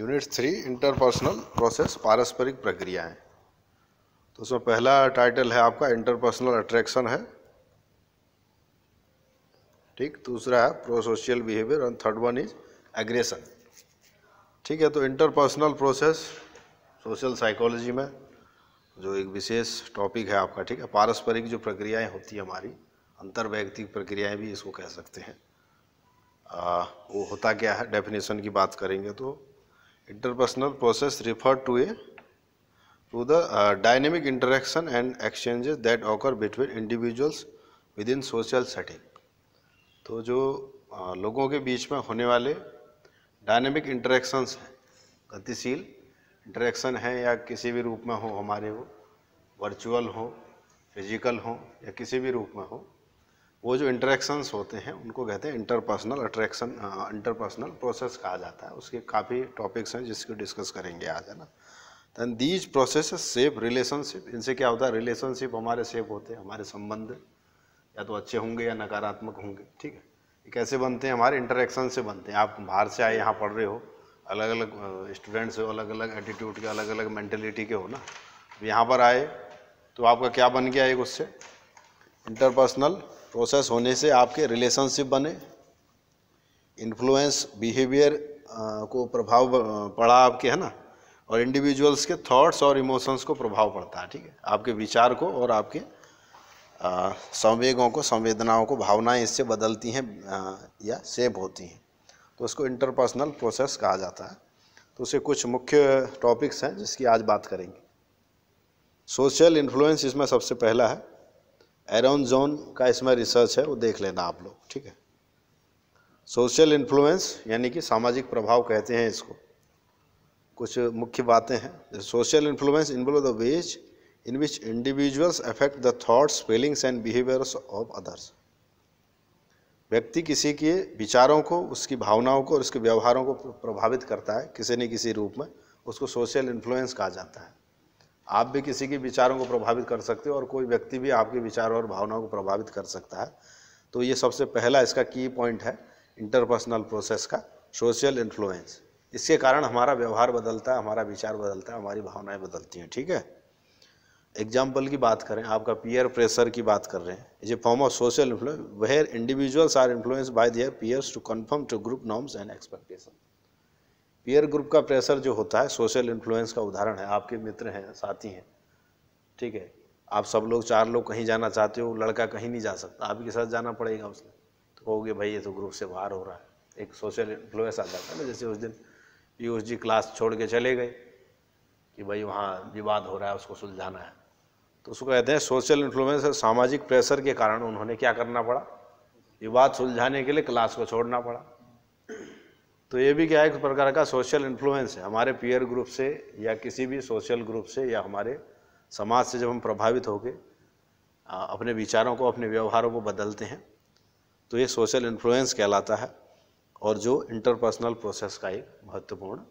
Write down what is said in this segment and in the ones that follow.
Unit three interpersonal process पारस्परिक प्रक्रियाएं तो उसमें पहला टाइटल है आपका इंटरपर्सनल अट्रैक्शन है ठीक दूसरा है prosocial behaviour and third one is aggression ठीक है तो इंटरपर्सनल प्रोसेस सोशल साइकोलॉजी में जो एक विशेष टॉपिक है आपका ठीक है पारस्परिक जो प्रक्रियाएं होती है हमारी अंतर्वैयक्तिक प्रक्रियाएं भी इसको कह सकते हैं आ, वो होता क्या है डेफिनेशन की बात करेंगे तो interpersonal process refer to a to the uh, dynamic interaction and exchanges that occur between individuals within social setting तो जो आ, लोगों के बीच में होने वाले डायनेमिक इंटरेक्शंस हैं गतिशील इंटरेक्शन है या किसी भी रूप में हो हमारे वो वर्चुअल हो फिजिकल हो या किसी भी रूप में हो वो जो इंटरेक्शंस होते हैं उनको कहते हैं इंटरपर्सनल अट्रैक्शन इंटरपर्सनल प्रोसेस कहा जाता है उसके काफ़ी टॉपिक्स हैं जिसको डिस्कस करेंगे आज है ना than these process safe relationship इनसे क्या होता है रिलेशनशिप हमारे सेफ होते हैं हमारे संबंध या तो अच्छे होंगे या नकारात्मक होंगे ठीक है ये कैसे बनते हैं हमारे इंटरेक्शन से बनते हैं आप बाहर से आए यहाँ पढ़ रहे हो अलग अलग स्टूडेंट्स हो अलग अलग एटीट्यूड के अलग अलग मैंटेलिटी के हो ना यहाँ पर आए तो आपका क्या बन गया एक उससे इंटरपर्सनल प्रोसेस होने से आपके रिलेशनशिप बने इन्फ्लुएंस बिहेवियर को प्रभाव पड़ा आपके है ना और इंडिविजुअल्स के थॉट्स और इमोशंस को प्रभाव पड़ता है ठीक है आपके विचार को और आपके संवेगों को संवेदनाओं को भावनाएं इससे बदलती हैं या सेव होती हैं तो उसको इंटरपर्सनल प्रोसेस कहा जाता है तो उसे कुछ मुख्य टॉपिक्स हैं जिसकी आज बात करेंगे सोशल इन्फ्लुएंस इसमें सबसे पहला है एरोन जोन का इसमें रिसर्च है वो देख लेना आप लोग ठीक है सोशल इन्फ्लुएंस यानी कि सामाजिक प्रभाव कहते हैं इसको कुछ मुख्य बातें हैं social influence involve the ways in which individuals affect the thoughts feelings and behaviours of others व्यक्ति किसी के विचारों को उसकी भावनाओं को और उसके व्यवहारों को प्रभावित करता है किसी न किसी रूप में उसको सोशल इन्फ्लुएंस कहा जाता है आप भी किसी के विचारों को प्रभावित कर सकते हो और कोई व्यक्ति भी आपके विचारों और भावनाओं को प्रभावित कर सकता है तो ये सबसे पहला इसका की पॉइंट है इंटरपर्सनल प्रोसेस का सोशल इन्फ्लुएंस इसके कारण हमारा व्यवहार बदलता है हमारा विचार बदलता है हमारी भावनाएं बदलती हैं ठीक है एग्जाम्पल की बात करें आपका पीयर प्रेशर की बात कर रहे हैं is a form of social influence where individuals are influence by their peers to conform to group norms and expectation peer group का प्रेशर जो होता है सोशल इन्फ्लुएंस का उदाहरण है आपके मित्र हैं साथी हैं ठीक है आप सब लोग चार लोग कहीं जाना चाहते हो लड़का कहीं नहीं जा सकता आपके साथ जाना पड़ेगा उसने तो कहोगे भाई ये तो ग्रुप से बाहर हो रहा है एक सोशल इन्फ्लुएंस आ जाता है ना जैसे उस दिन पीयूष जी क्लास छोड़ के चले गए कि भाई वहाँ विवाद हो रहा है उसको सुलझाना है तो उसको कहते हैं सोशल इन्फ्लुएंस और सामाजिक प्रेशर के कारण उन्होंने क्या करना पड़ा विवाद सुलझाने के लिए क्लास को छोड़ना पड़ा तो ये भी क्या है एक प्रकार का सोशल इन्फ्लुएंस है हमारे पीयर ग्रुप से या किसी भी सोशल ग्रुप से या हमारे समाज से जब हम प्रभावित होकर अपने विचारों को अपने व्यवहारों को बदलते हैं तो ये सोशल इन्फ्लुएंस कहलाता है और जो इंटरपर्सनल प्रोसेस का एक महत्वपूर्ण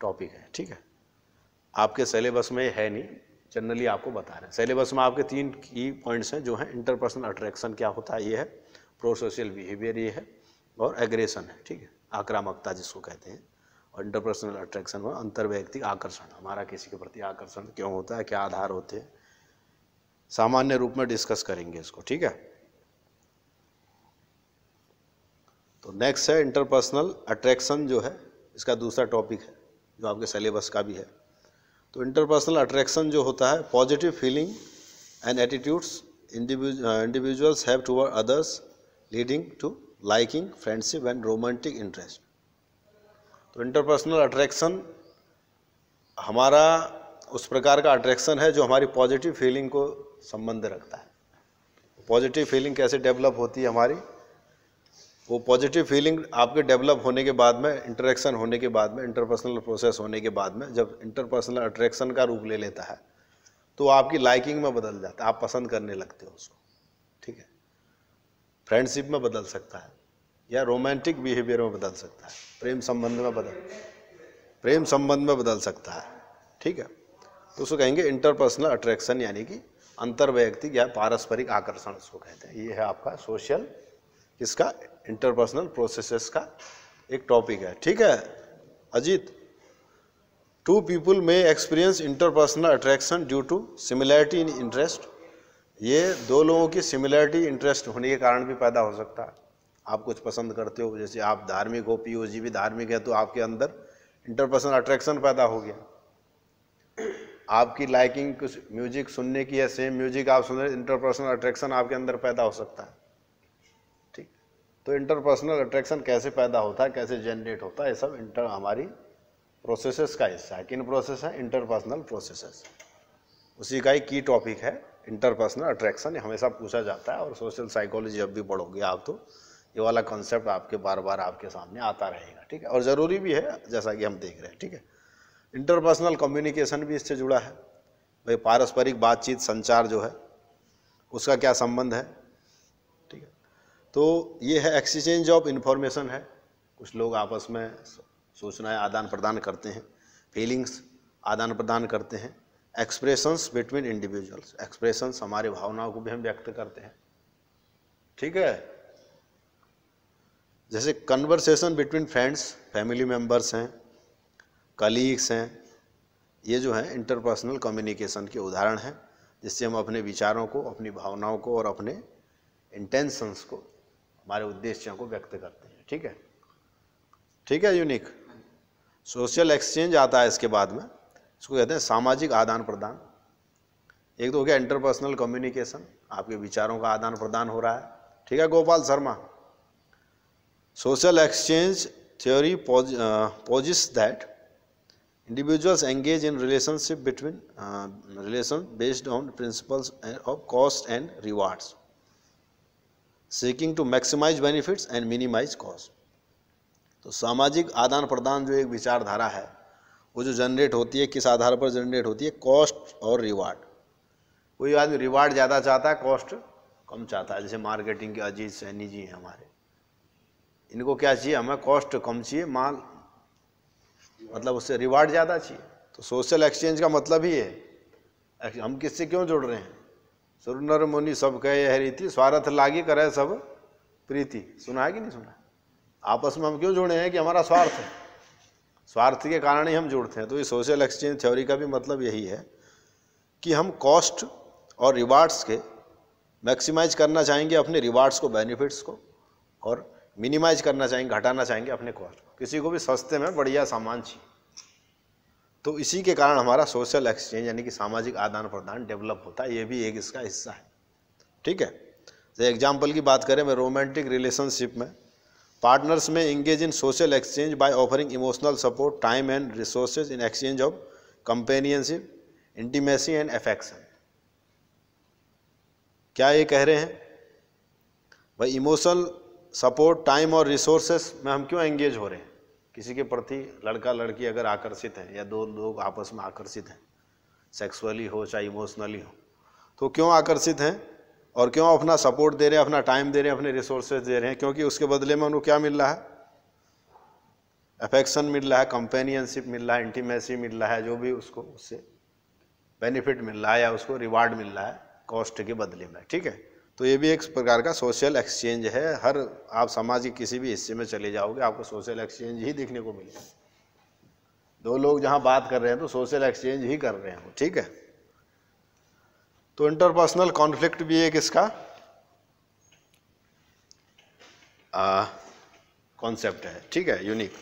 टॉपिक है ठीक है आपके सिलेबस में है नहीं जनरली आपको बता रहे हैं सिलेबस में आपके तीन की पॉइंट्स हैं जो हैं इंटरपर्सनल अट्रैक्शन क्या होता है ये है प्रो सोशल बिहेवियर ये है और एग्रेशन है ठीक है आक्रामकता जिसको कहते हैं और इंटरपर्सनल अट्रैक्शन में अंतर्व्यक्तिक आकर्षण हमारा किसी के प्रति आकर्षण क्यों होता है क्या आधार होते हैं सामान्य रूप में डिस्कस करेंगे इसको ठीक है तो नेक्स्ट है इंटरपर्सनल अट्रैक्शन जो है इसका दूसरा टॉपिक है जो आपके सिलेबस का भी है तो इंटरपर्सनल अट्रैक्शन जो होता है positive feeling and attitudes individuals have toward others leading to liking friendship and romantic interest तो इंटरपर्सनल अट्रैक्शन हमारा उस प्रकार का अट्रैक्शन है जो हमारी पॉजिटिव फीलिंग को संबंध रखता है पॉजिटिव फीलिंग कैसे डेवलप होती है हमारी वो पॉजिटिव फीलिंग आपके डेवलप होने के बाद में इंटरेक्शन होने के बाद में इंटरपर्सनल प्रोसेस होने के बाद में जब इंटरपर्सनल अट्रैक्शन का रूप ले लेता है तो आपकी लाइकिंग में बदल जाता है आप पसंद करने लगते हो उसको फ्रेंडशिप में बदल सकता है या रोमांटिक बिहेवियर में बदल सकता है प्रेम संबंध में बदल प्रेम संबंध में बदल सकता है ठीक है तो उसको कहेंगे इंटरपर्सनल अट्रैक्शन यानी कि अंतर्वैयक्तिक या पारस्परिक आकर्षण उसको कहते हैं ये है आपका सोशल किसका इंटरपर्सनल प्रोसेसेस का एक टॉपिक है ठीक है अजीत two people may experience interpersonal attraction due to similarity in interest ये दो लोगों की सिमिलरिटी इंटरेस्ट होने के कारण भी पैदा हो सकता है आप कुछ पसंद करते हो जैसे आप धार्मिक हो पी जी भी धार्मिक है तो आपके अंदर इंटरपर्सनल अट्रैक्शन पैदा हो गया आपकी लाइकिंग कुछ म्यूजिक सुनने की है सेम म्यूजिक आप सुन रहे इंटरपर्सनल अट्रैक्शन आपके अंदर पैदा हो सकता है ठीक तो इंटरपर्सनल अट्रैक्शन कैसे पैदा होता है कैसे जनरेट होता है ये सब इंटर हमारी प्रोसेसेस का हिस्सा है किन प्रोसेस है इंटरपर्सनल प्रोसेसेस उसी का ही की टॉपिक है इंटरपर्सनल अट्रैक्शन हमेशा पूछा जाता है और सोशल साइकोलॉजी जब भी पढ़ोगे आप तो ये वाला कॉन्सेप्ट आपके बार बार आपके सामने आता रहेगा ठीक है और ज़रूरी भी है जैसा कि हम देख रहे हैं ठीक है इंटरपर्सनल कम्युनिकेशन भी इससे जुड़ा है भाई पारस्परिक बातचीत संचार जो है उसका क्या संबंध है ठीक है तो ये है एक्सचेंज ऑफ इन्फॉर्मेशन है कुछ लोग आपस में सूचनाएं आदान प्रदान करते हैं फीलिंग्स आदान प्रदान करते हैं एक्सप्रेशंस बिटवीन इंडिविजुअल्स एक्सप्रेशंस हमारे भावनाओं को भी हम व्यक्त करते हैं ठीक है जैसे conversation between friends family members हैं कलीग्स हैं ये जो है इंटरपर्सनल कम्युनिकेशन के उदाहरण हैं जिससे हम अपने विचारों को अपनी भावनाओं को और अपने इंटेंशंस को हमारे उद्देश्यों को व्यक्त करते हैं ठीक है ठीक है यूनिक सोशल एक्सचेंज आता है इसके बाद में इसको कहते हैं सामाजिक आदान प्रदान एक तो हो गया इंटरपर्सनल कम्युनिकेशन आपके विचारों का आदान प्रदान हो रहा है ठीक है Gopal Sharma social exchange theory posits that individuals engage in relationship between relation based on principles of cost and rewards seeking to maximise benefits and minimise cost तो सामाजिक आदान प्रदान जो एक विचारधारा है वो जो जनरेट होती है किस आधार पर जनरेट होती है कॉस्ट और रिवार्ड कोई आदमी रिवार्ड ज़्यादा चाहता है कॉस्ट कम चाहता है जैसे मार्केटिंग के अजीत सैनी जी हैं हमारे इनको क्या चाहिए हमें कॉस्ट कम चाहिए माल मतलब उससे रिवार्ड ज़्यादा चाहिए तो सोशल एक्सचेंज का मतलब ही है हम किससे क्यों जुड़ रहे हैं सुरनर मुनि सब कहे यह रीति स्वार्थ लागी करे सब प्रीति सुना है कि नहीं सुना आपस में हम क्यों जुड़े हैं कि हमारा स्वार्थ है स्वार्थ के कारण ही हम जुड़ते हैं तो ये सोशल एक्सचेंज थ्योरी का भी मतलब यही है कि हम कॉस्ट और रिवार्ड्स के मैक्सिमाइज करना चाहेंगे अपने रिवार्ड्स को बेनिफिट्स को और मिनिमाइज करना चाहेंगे घटाना चाहेंगे अपने कॉस्ट को किसी को भी सस्ते में बढ़िया सामान चाहिए तो इसी के कारण हमारा सोशल एक्सचेंज यानी कि सामाजिक आदान प्रदान डेवलप होता है ये भी एक इसका हिस्सा है ठीक है जैसे एग्जाम्पल की बात करें मैं रोमांटिक रिलेशनशिप में partners may engage in social exchange by offering emotional support time and resources in exchange of companionship intimacy and affection क्या ये कह रहे हैं भाई इमोशनल सपोर्ट टाइम और रिसोर्सेस में हम क्यों एंगेज हो रहे हैं किसी के प्रति लड़का लड़की अगर आकर्षित है या दो लोग आपस में आकर्षित हैं सेक्सुअली हो चाहे इमोशनली हो तो क्यों आकर्षित हैं और क्यों अपना सपोर्ट दे रहे हैं अपना टाइम दे रहे हैं अपने रिसोर्सेज दे रहे हैं क्योंकि उसके बदले में उनको क्या मिल रहा है अफेक्शन मिल रहा है कंपेनियनशिप मिल रहा है इंटीमेसी मिल रहा है जो भी उसको उससे बेनिफिट मिल रहा है या उसको रिवार्ड मिल रहा है कॉस्ट के बदले में ठीक है तो ये भी एक प्रकार का सोशल एक्सचेंज है हर आप समाज के किसी भी हिस्से में चले जाओगे आपको सोशल एक्सचेंज ही देखने को मिलेगा दो लोग जहाँ बात कर रहे हैं तो सोशल एक्सचेंज ही कर रहे हैं ठीक है तो इंटरपर्सनल कॉन्फ्लिक्ट भी एक इसका कॉन्सेप्ट है ठीक है unique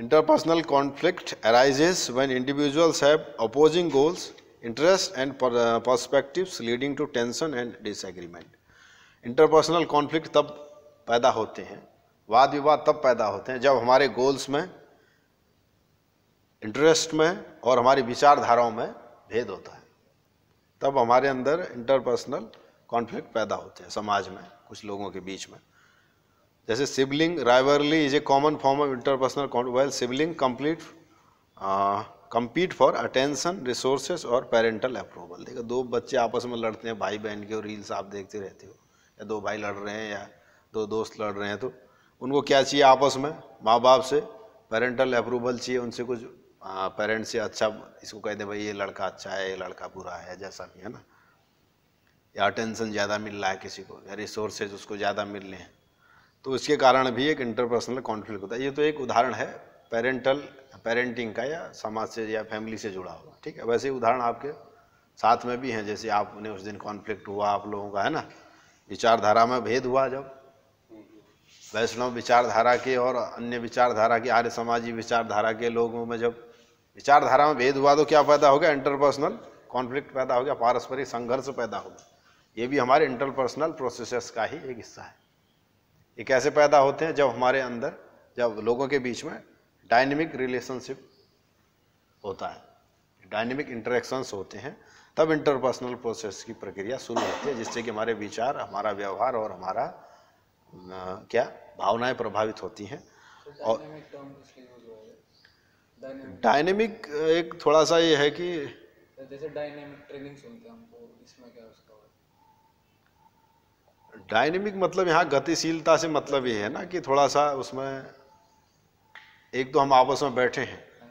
interpersonal conflict arises when individuals have opposing goals interest and perspectives leading to tension and disagreement interpersonal conflict तब पैदा होते हैं वाद विवाद तब पैदा होते हैं जब हमारे गोल्स में इंटरेस्ट में और हमारी विचारधाराओं में भेद होता है तब हमारे अंदर इंटरपर्सनल कॉन्फ्लिक्ट पैदा होते हैं समाज में कुछ लोगों के बीच में जैसे sibling rivalry is a common form of interpersonal well sibling complete compete for attention resources और पेरेंटल अप्रूवल देखो दो बच्चे आपस में लड़ते हैं भाई बहन के और रील्स आप देखते रहते हो या दो भाई लड़ रहे हैं या दो दोस्त लड़ रहे हैं तो उनको क्या चाहिए आपस में माँ बाप से पेरेंटल अप्रूवल चाहिए उनसे कुछ पेरेंट्स हाँ, से अच्छा इसको कह दे भाई ये लड़का अच्छा है ये लड़का बुरा है जैसा भी है ना या अटेंशन ज़्यादा मिल रहा है किसी को या रिसोर्सेज उसको ज़्यादा मिल रहे हैं तो उसके कारण भी एक इंटरपर्सनल कॉन्फ्लिक्ट होता है ये तो एक उदाहरण है पेरेंटल पेरेंटिंग का या समाज से या फैमिली से जुड़ा हुआ ठीक है वैसे उदाहरण आपके साथ में भी हैं जैसे आपने उस दिन कॉन्फ्लिक्ट हुआ आप लोगों का है ना विचारधारा में भेद हुआ जब वैष्णव विचारधारा के और अन्य विचारधारा के आर्य समाजी विचारधारा के लोगों में जब विचारधारा में भेद हुआ तो क्या पैदा हो गया इंटरपर्सनल कॉन्फ्लिक्ट पैदा हो गया पारस्परिक संघर्ष पैदा हो गया ये भी हमारे इंटरपर्सनल प्रोसेसेस का ही एक हिस्सा है ये कैसे पैदा होते हैं जब हमारे अंदर जब लोगों के बीच में डायनेमिक रिलेशनशिप होता है डायनेमिक इंटरेक्शंस होते हैं तब इंटरपर्सनल प्रोसेस की प्रक्रिया शुरू होती है जिससे कि हमारे विचार हमारा व्यवहार और हमारा न, क्या भावनाएं प्रभावित होती हैं और डायनेमिक uh, एक थोड़ा सा ये है कि जैसे डायनेमिक ट्रेनिंग सुनते हैं हमको तो, इसमें क्या उसका डायनेमिक मतलब यहाँ गतिशीलता से मतलब ये है ना कि थोड़ा सा उसमें एक तो हम आपस में बैठे हैं हाँ।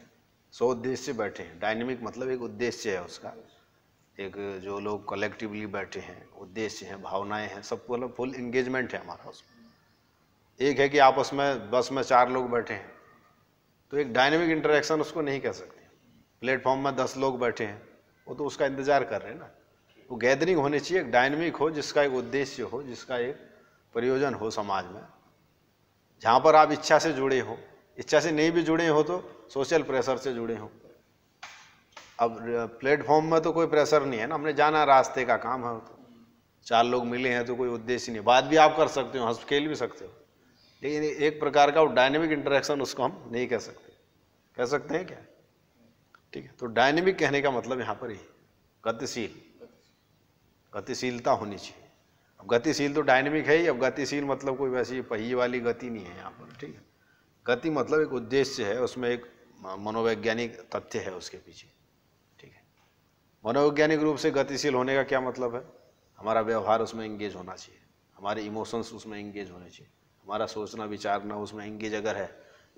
सो उद्देश्य बैठे हैं डायनेमिक मतलब एक उद्देश्य है उसका एक जो लोग कलेक्टिवली बैठे हैं उद्देश्य हैं भावनाएं हैं सब मतलब फुल इंगेजमेंट है हमारा उसमें एक है कि आपस में बस में चार लोग बैठे हैं तो एक डायनेमिक इंटरेक्शन उसको नहीं कह सकते प्लेटफॉर्म में दस लोग बैठे हैं वो तो उसका इंतजार कर रहे हैं ना वो गैदरिंग होनी चाहिए एक डायनेमिक हो जिसका एक उद्देश्य हो जिसका एक प्रयोजन हो समाज में जहाँ पर आप इच्छा से जुड़े हो इच्छा से नहीं भी जुड़े हो तो सोशल प्रेशर से जुड़े हो अब प्लेटफॉर्म में तो कोई प्रेशर नहीं है ना हमने जाना रास्ते का काम है तो चार लोग मिले हैं तो कोई उद्देश्य नहीं बात भी आप कर सकते हो हंस खेल भी सकते हो लेकिन एक प्रकार का वो डायनेमिक इंटरेक्शन उसको हम नहीं कह सकते कह सकते हैं क्या ठीक है तो डायनेमिक कहने का मतलब यहाँ पर ही गतिशील गतिशीलता होनी चाहिए अब गतिशील तो डायनेमिक है ही अब गतिशील मतलब कोई वैसी पहिए वाली गति नहीं है यहाँ पर ठीक है गति मतलब एक उद्देश्य है उसमें एक मनोवैज्ञानिक तथ्य है उसके पीछे ठीक है मनोवैज्ञानिक रूप से गतिशील होने का क्या मतलब है हमारा व्यवहार उसमें इंगेज होना चाहिए हमारे इमोशंस उसमें इंगेज होने चाहिए हमारा सोचना विचारना उसमें एंगेज अगर है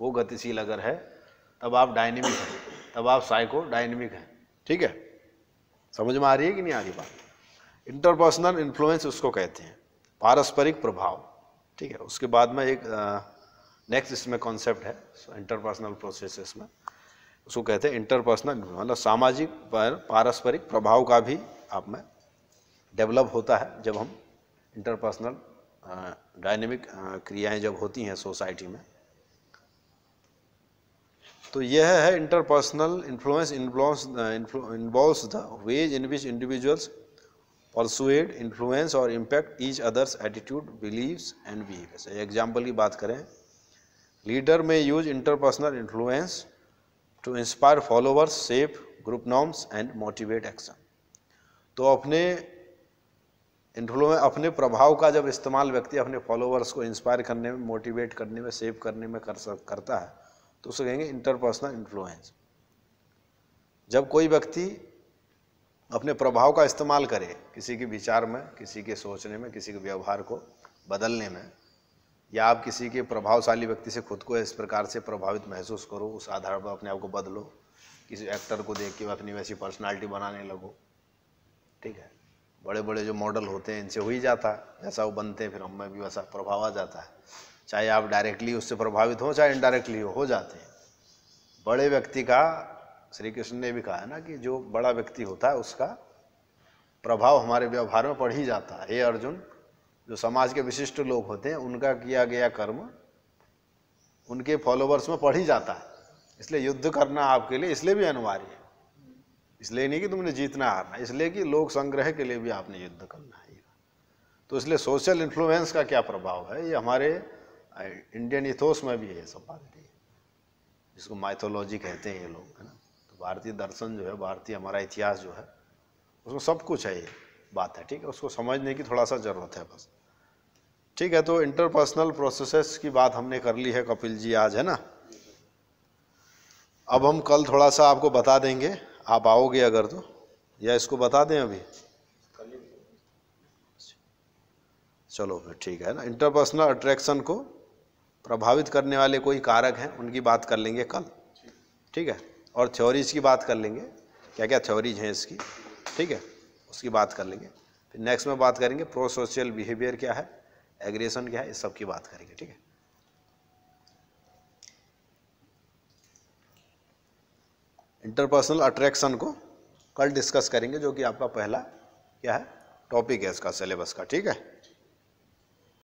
वो गतिशील अगर है तब आप डायनेमिक हैं तब आप साइको डायनेमिक हैं ठीक है समझ में आ रही है कि नहीं आ रही बात इंटरपर्सनल इन्फ्लुएंस उसको कहते हैं पारस्परिक प्रभाव ठीक है उसके बाद में एक नेक्स्ट इसमें कॉन्सेप्ट है इंटरपर्सनल प्रोसेस में उसको कहते हैं इंटरपर्सनल मतलब सामाजिक पर पारस्परिक प्रभाव का भी आप में डेवलप होता है जब हम इंटरपर्सनल हाँ, डायनेमिक हाँ, क्रियाएं जब होती हैं सोसाइटी में तो यह है interpersonal influence involve the ways in which individuals persuade influence और impact each other's attitude beliefs and behaviours example की बात करें leader may use interpersonal influence to inspire followers safe group norms and motivate action तो अपने इन टूलों में अपने प्रभाव का जब इस्तेमाल व्यक्ति अपने फॉलोवर्स को इंस्पायर करने में मोटिवेट करने में सेव करने में कर सक करता है तो उसे कहेंगे इंटरपर्सनल इन्फ्लुएंस जब कोई व्यक्ति अपने प्रभाव का इस्तेमाल करे किसी के विचार में किसी के सोचने में किसी के व्यवहार को बदलने में या आप किसी के प्रभावशाली व्यक्ति से खुद को इस प्रकार से प्रभावित महसूस करो उस आधार पर अपने आप को बदलो किसी एक्टर को देख के अपनी वैसी पर्सनालिटी बनाने लगो ठीक है बड़े बड़े जो मॉडल होते हैं इनसे हो ही जाता है जैसा वो बनते हैं फिर हमें भी वैसा प्रभाव आ जाता है चाहे आप डायरेक्टली उससे प्रभावित हो चाहे इनडायरेक्टली हो हो जाते हैं बड़े व्यक्ति का श्री कृष्ण ने भी कहा है ना कि जो बड़ा व्यक्ति होता है उसका प्रभाव हमारे व्यवहार में पड़ ही जाता है हे अर्जुन जो समाज के विशिष्ट लोग होते हैं उनका किया गया कर्म उनके फॉलोवर्स में पढ़ ही जाता है इसलिए युद्ध करना आपके लिए इसलिए भी अनिवार्य है इसलिए नहीं कि तुमने जीतना हारना इसलिए कि लोक संग्रह के लिए भी आपने युद्ध करना है तो इसलिए सोशल इन्फ्लुएंस का क्या प्रभाव है ये हमारे इंडियन इथोस में भी है सब बातें जिसको माइथोलॉजी कहते हैं ये लोग है ना तो भारतीय दर्शन जो है भारतीय हमारा इतिहास जो है उसमें सब कुछ है ये बात है ठीक है उसको समझने की थोड़ा सा ज़रूरत है बस ठीक है तो इंटरपर्सनल प्रोसेसेस की बात हमने कर ली है कपिल जी आज है ना अब हम कल थोड़ा सा आपको बता देंगे आप आओगे अगर तो या इसको बता दें अभी चलो फिर ठीक है ना इंटरपर्सनल अट्रैक्शन को प्रभावित करने वाले कोई कारक हैं उनकी बात कर लेंगे कल ठीक है और थ्योरीज की बात कर लेंगे क्या क्या थ्योरीज हैं इसकी ठीक है उसकी बात कर लेंगे फिर नेक्स्ट में बात करेंगे प्रो सोशल बिहेवियर क्या है एग्रेशन क्या है इस सब की बात करेंगे ठीक है इंटरपर्सनल अट्रैक्शन को कल डिस्कस करेंगे जो कि आपका पहला क्या है टॉपिक है इसका सिलेबस का ठीक है